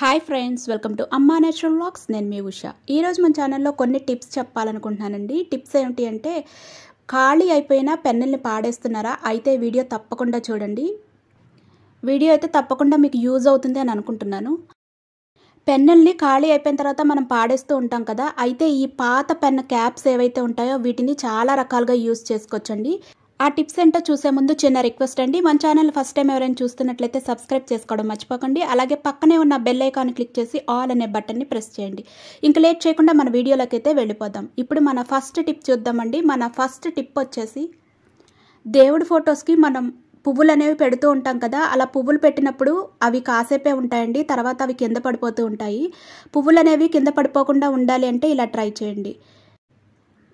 hi friends welcome to Amma natural vlogs నేను మీ ఉష ఈరోజు మన ఛానల్లో కొన్ని టిప్స్ చెప్పాలనుకుంటున్నానండి టిప్స్ ఏమిటి అంటే ఖాళీ అయిపోయినా పెన్నుల్ని పాడేస్తున్నారా అయితే వీడియో తప్పకుండా చూడండి వీడియో అయితే తప్పకుండా మీకు యూజ్ అవుతుంది అని అనుకుంటున్నాను పెన్నుల్ని ఖాళీ అయిపోయిన తర్వాత మనం పాడేస్తూ ఉంటాం కదా అయితే ఈ పాత పెన్ క్యాప్స్ ఏవైతే ఉంటాయో వీటిని చాలా రకాలుగా యూజ్ చేసుకోవచ్చండి ఆ టిప్స్ ఏంటో చూసే ముందు చిన్న రిక్వెస్ట్ అండి మన ఛానల్ ఫస్ట్ టైం ఎవరైనా చూస్తున్నట్లయితే సబ్స్క్రైబ్ చేసుకోవడం మర్చిపోకండి అలాగే పక్కనే ఉన్న బెల్ ఐకాన్ క్లిక్ చేసి ఆల్ అనే బటన్ని ప్రెస్ చేయండి ఇంకా లేట్ చేయకుండా మన వీడియోలోకి అయితే వెళ్ళిపోదాం ఇప్పుడు మన ఫస్ట్ టిప్ చూద్దామండి మన ఫస్ట్ టిప్ వచ్చేసి దేవుడి ఫొటోస్కి మనం పువ్వులు అనేవి పెడుతూ ఉంటాం కదా అలా పువ్వులు పెట్టినప్పుడు అవి కాసేపే ఉంటాయండి తర్వాత అవి కింద పడిపోతూ ఉంటాయి పువ్వులు అనేవి కింద పడిపోకుండా ఉండాలి అంటే ఇలా ట్రై చేయండి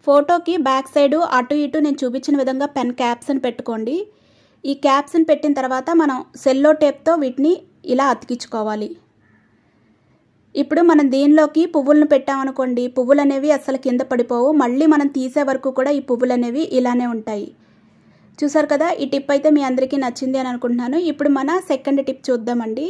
ఫోటోకి బ్యాక్ సైడ్ అటు ఇటు నేను చూపించిన విధంగా పెన్ క్యాప్స్ని పెట్టుకోండి ఈ క్యాప్స్ని పెట్టిన తర్వాత మనం సెల్లో టేప్తో వీటిని ఇలా అతికించుకోవాలి ఇప్పుడు మనం దీనిలోకి పువ్వులను పెట్టామనుకోండి పువ్వులు అనేవి అసలు కింద పడిపోవు మళ్ళీ మనం తీసే వరకు కూడా ఈ పువ్వులు అనేవి ఇలానే ఉంటాయి చూసారు కదా ఈ టిప్ అయితే మీ అందరికీ నచ్చింది అని అనుకుంటున్నాను ఇప్పుడు మన సెకండ్ టిప్ చూద్దామండి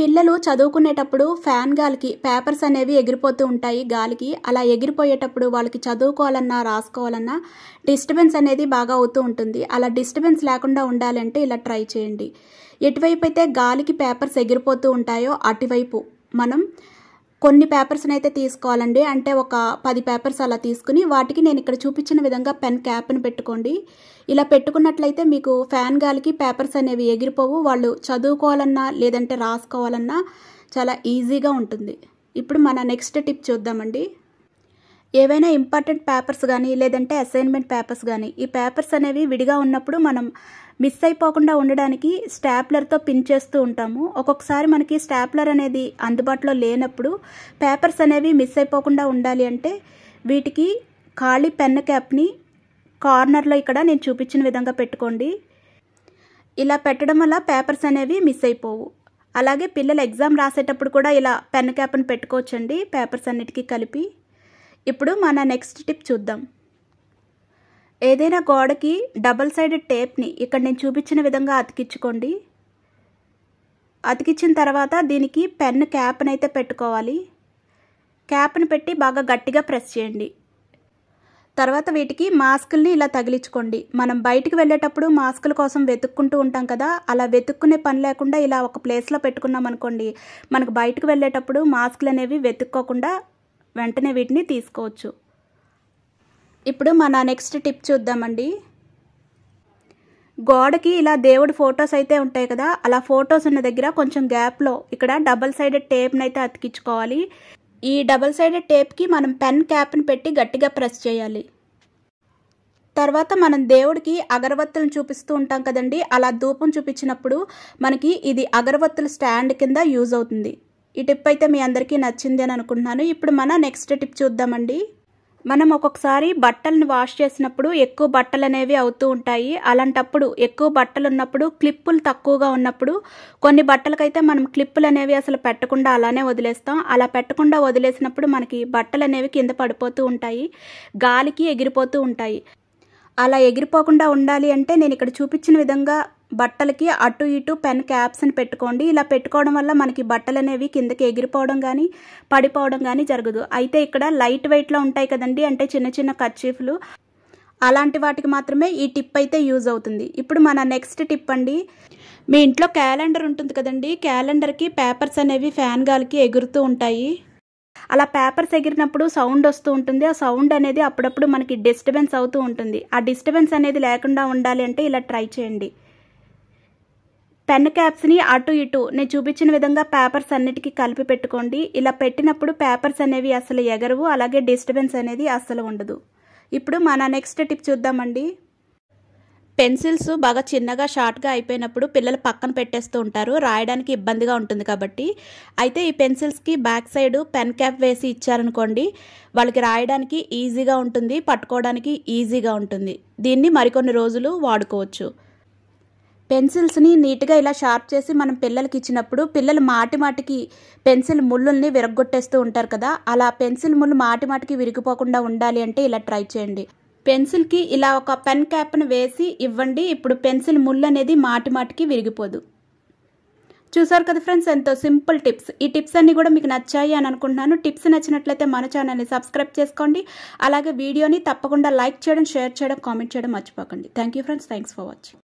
పిల్లలు చదువుకునేటప్పుడు ఫ్యాన్ గాలికి పేపర్స్ అనేవి ఎగిరిపోతూ ఉంటాయి గాలికి అలా ఎగిరిపోయేటప్పుడు వాళ్ళకి చదువుకోవాలన్నా రాసుకోవాలన్నా డిస్టర్బెన్స్ అనేది బాగా అవుతూ ఉంటుంది అలా డిస్టర్బెన్స్ లేకుండా ఉండాలంటే ఇలా ట్రై చేయండి ఎటువైపు అయితే గాలికి పేపర్స్ ఎగిరిపోతూ ఉంటాయో అటువైపు మనం కొన్ని పేపర్స్ని అయితే తీసుకోవాలండి అంటే ఒక పది పేపర్స్ అలా తీసుకుని వాటికి నేను ఇక్కడ చూపించిన విధంగా పెన్ క్యాప్ని పెట్టుకోండి ఇలా పెట్టుకున్నట్లయితే మీకు ఫ్యాన్ గాలికి పేపర్స్ అనేవి ఎగిరిపోవు వాళ్ళు చదువుకోవాలన్నా లేదంటే రాసుకోవాలన్నా చాలా ఈజీగా ఉంటుంది ఇప్పుడు మన నెక్స్ట్ టిప్ చూద్దామండి ఏవైనా ఇంపార్టెంట్ పేపర్స్ కానీ లేదంటే అసైన్మెంట్ పేపర్స్ కానీ ఈ పేపర్స్ అనేవి విడిగా ఉన్నప్పుడు మనం మిస్ అయిపోకుండా ఉండడానికి స్టాప్లర్తో పిన్ చేస్తూ ఉంటాము ఒక్కొక్కసారి మనకి స్టాప్లర్ అనేది అందుబాటులో లేనప్పుడు పేపర్స్ అనేవి మిస్ అయిపోకుండా ఉండాలి అంటే వీటికి ఖాళీ పెన్ క్యాప్ని కార్నర్లో ఇక్కడ నేను చూపించిన విధంగా పెట్టుకోండి ఇలా పెట్టడం వల్ల పేపర్స్ అనేవి మిస్ అయిపోవు అలాగే పిల్లలు ఎగ్జామ్ రాసేటప్పుడు కూడా ఇలా పెన్ క్యాప్ని పెట్టుకోవచ్చండి పేపర్స్ అన్నిటికీ కలిపి ఇప్పుడు మన నెక్స్ట్ టిప్ చూద్దాం ఏదైనా గోడకి డబల్ సైడెడ్ టేప్ని ఇక్కడ నేను చూపించిన విధంగా అతికించుకోండి అతికించిన తర్వాత దీనికి పెన్ క్యాప్ని అయితే పెట్టుకోవాలి క్యాప్ని పెట్టి బాగా గట్టిగా ప్రెస్ చేయండి తర్వాత వీటికి మాస్కుల్ని ఇలా తగిలించుకోండి మనం బయటికి వెళ్ళేటప్పుడు మాస్కుల కోసం వెతుక్కుంటూ ఉంటాం కదా అలా వెతుక్కునే పని లేకుండా ఇలా ఒక ప్లేస్లో పెట్టుకున్నాం అనుకోండి మనకు బయటకు వెళ్ళేటప్పుడు మాస్కులు అనేవి వెతుక్కోకుండా వెంటనే వీటిని తీసుకోవచ్చు ఇప్పుడు మన నెక్స్ట్ టిప్ చూద్దామండి గోడకి ఇలా దేవుడి ఫొటోస్ అయితే ఉంటాయి కదా అలా ఫొటోస్ ఉన్న దగ్గర కొంచెం గ్యాప్లో ఇక్కడ డబల్ సైడెడ్ టేప్ని అయితే అతికించుకోవాలి ఈ డబల్ సైడెడ్ టేప్కి మనం పెన్ క్యాప్ని పెట్టి గట్టిగా ప్రెస్ చేయాలి తర్వాత మనం దేవుడికి అగరవత్తులను చూపిస్తూ ఉంటాం కదండి అలా ధూపం చూపించినప్పుడు మనకి ఇది అగరవత్తుల స్టాండ్ కింద యూజ్ అవుతుంది ఈ టిప్ అయితే మీ అందరికీ నచ్చింది అని అనుకుంటున్నాను ఇప్పుడు మన నెక్స్ట్ టిప్ చూద్దామండి మనం ఒక్కొక్కసారి బట్టలను వాష్ చేసినప్పుడు ఎక్కువ బట్టలు అనేవి అవుతూ ఉంటాయి అలాంటప్పుడు ఎక్కువ బట్టలు ఉన్నప్పుడు క్లిప్పులు తక్కువగా ఉన్నప్పుడు కొన్ని బట్టలకైతే మనం క్లిప్పులు అనేవి అసలు పెట్టకుండా అలానే వదిలేస్తాం అలా పెట్టకుండా వదిలేసినప్పుడు మనకి బట్టలు అనేవి కింద పడిపోతూ ఉంటాయి గాలికి ఎగిరిపోతూ ఉంటాయి అలా ఎగిరిపోకుండా ఉండాలి అంటే నేను ఇక్కడ చూపించిన విధంగా బట్టలకి అటు ఇటు పెన్ క్యాప్స్ అని పెట్టుకోండి ఇలా పెట్టుకోవడం వల్ల మనకి బట్టలు అనేవి కిందకి ఎగిరిపోవడం కానీ పడిపోవడం కానీ జరగదు అయితే ఇక్కడ లైట్ వెయిట్లో ఉంటాయి కదండి అంటే చిన్న చిన్న కర్చీఫ్లు అలాంటి వాటికి మాత్రమే ఈ టిప్ అయితే యూజ్ అవుతుంది ఇప్పుడు మన నెక్స్ట్ టిప్ అండి మీ ఇంట్లో క్యాలెండర్ ఉంటుంది కదండి క్యాలెండర్కి పేపర్స్ అనేవి ఫ్యాన్ గాలికి ఎగురుతూ ఉంటాయి అలా పేపర్స్ ఎగిరినప్పుడు సౌండ్ వస్తూ ఉంటుంది ఆ సౌండ్ అనేది అప్పుడప్పుడు మనకి డిస్టర్బెన్స్ అవుతూ ఉంటుంది ఆ డిస్టర్బెన్స్ అనేది లేకుండా ఉండాలి అంటే ఇలా ట్రై చేయండి పెన్ క్యాప్స్ని అటు ఇటు నేను చూపించిన విధంగా పేపర్స్ అన్నిటికీ కలిపి పెట్టుకోండి ఇలా పెట్టినప్పుడు పేపర్స్ అనేవి అసలు ఎగరవు అలాగే డిస్టర్బెన్స్ అనేది అసలు ఉండదు ఇప్పుడు మన నెక్స్ట్ టిప్ చూద్దామండి పెన్సిల్స్ బాగా చిన్నగా షార్ట్గా అయిపోయినప్పుడు పిల్లలు పక్కన పెట్టేస్తూ ఉంటారు రాయడానికి ఇబ్బందిగా ఉంటుంది కాబట్టి అయితే ఈ పెన్సిల్స్కి బ్యాక్ సైడ్ పెన్ క్యాప్ వేసి ఇచ్చారనుకోండి వాళ్ళకి రాయడానికి ఈజీగా ఉంటుంది పట్టుకోవడానికి ఈజీగా ఉంటుంది దీన్ని మరికొన్ని రోజులు వాడుకోవచ్చు పెన్సిల్స్ని నీట్గా ఇలా షార్ప్ చేసి మనం పిల్లలకి ఇచ్చినప్పుడు పిల్లలు మాటి మాటికి పెన్సిల్ ముళ్ళుల్ని విరగొట్టేస్తూ ఉంటారు కదా అలా పెన్సిల్ ముళ్ళు మాటి మాటికి విరిగిపోకుండా ఉండాలి అంటే ఇలా ట్రై చేయండి పెన్సిల్కి ఇలా ఒక పెన్ క్యాప్ను వేసి ఇవ్వండి ఇప్పుడు పెన్సిల్ ముళ్ళు అనేది మాటి మాటికి విరిగిపోదు చూసారు కదా ఫ్రెండ్స్ ఎంతో సింపుల్ టిప్స్ ఈ టిప్స్ అన్నీ కూడా మీకు నచ్చాయి అని అనుకుంటున్నాను టిప్స్ నచ్చినట్లయితే మన ఛానల్ని సబ్స్క్రైబ్ చేసుకోండి అలాగే వీడియోని తప్పకుండా లైక్ చేయడం షేర్ చేయడం కామెంట్ చేయడం మర్చిపోకండి thank friends thanks for watching